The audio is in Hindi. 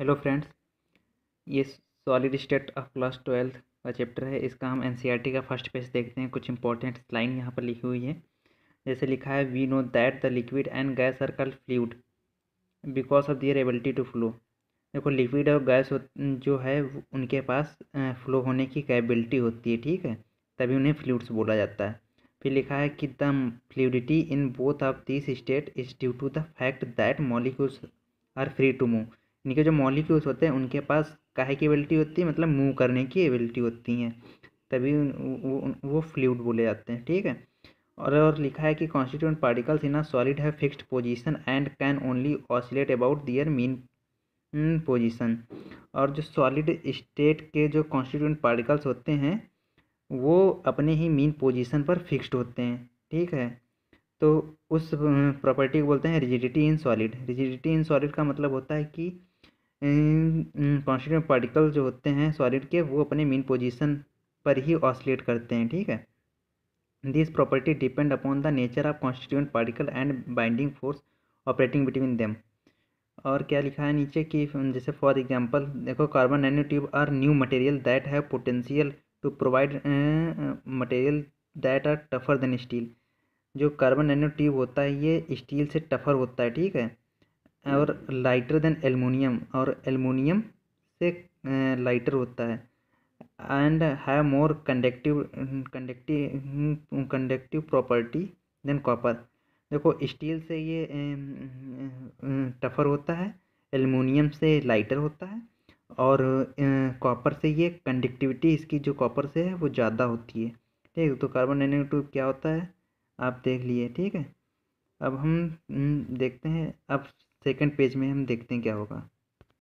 हेलो फ्रेंड्स ये solid state of class twelfth का चैप्टर है इसका हम एन e का फर्स्ट पेज देखते हैं कुछ इंपॉर्टेंट लाइन यहाँ पर लिखी हुई है जैसे लिखा है we know that the liquid and gas are called fluid because of their ability to flow देखो लिक्विड और गैस जो है उनके पास फ्लो होने की कैबिलिटी होती है ठीक है तभी उन्हें फ्लूड्स बोला जाता है फिर लिखा है कि the fluidity in both of this state is due to the fact that molecules are free to move इनके जो मॉलिक्यूल्स होते हैं उनके पास काहे की एबिलिटी होती है मतलब मूव करने की एबिलिटी होती हैं तभी वो वो फ्लूड बोले जाते हैं ठीक है और और लिखा है कि constituent particles in a solid have fixed position and can only oscillate about their mean position और जो सॉलिड स्टेट के जो कॉन्स्टिट्यूंट पार्टिकल्स होते हैं वो अपने ही मीन पोजीशन पर फिक्स्ड होते हैं ठीक है तो उस प्रॉपर्टी को बोलते हैं rigidity in solid rigidity in solid का मतलब होता है कि कॉन्स्टिट्यूंट पार्टिकल जो होते हैं सॉलिड के वो अपने मेन पोजीशन पर ही ऑसलेट करते हैं ठीक है this property depend upon the nature of constituent particle and binding force operating between them और क्या लिखा है नीचे कि जैसे फॉर एग्जांपल देखो carbon nano tube are new material that have potential to provide material that are tougher than steel जो कार्बन नैनो ट्यूब होता है ये स्टील से टफर होता है ठीक है और लाइटर देन एलमोनियम और एलमोनियम से लाइटर होता है and have more conductive conductive conductive property than copper देखो स्टील से ये टफर होता है एलमोनियम से लाइटर होता है और कॉपर से ये कंडक्टिविटी इसकी जो कॉपर से है वो ज़्यादा होती है ठीक तो कार्बन नेगेटिव क्या होता है आप देख लिए ठीक है अब हम हम्म, देखते हैं अब सेकंड पेज में हम देखते हैं क्या होगा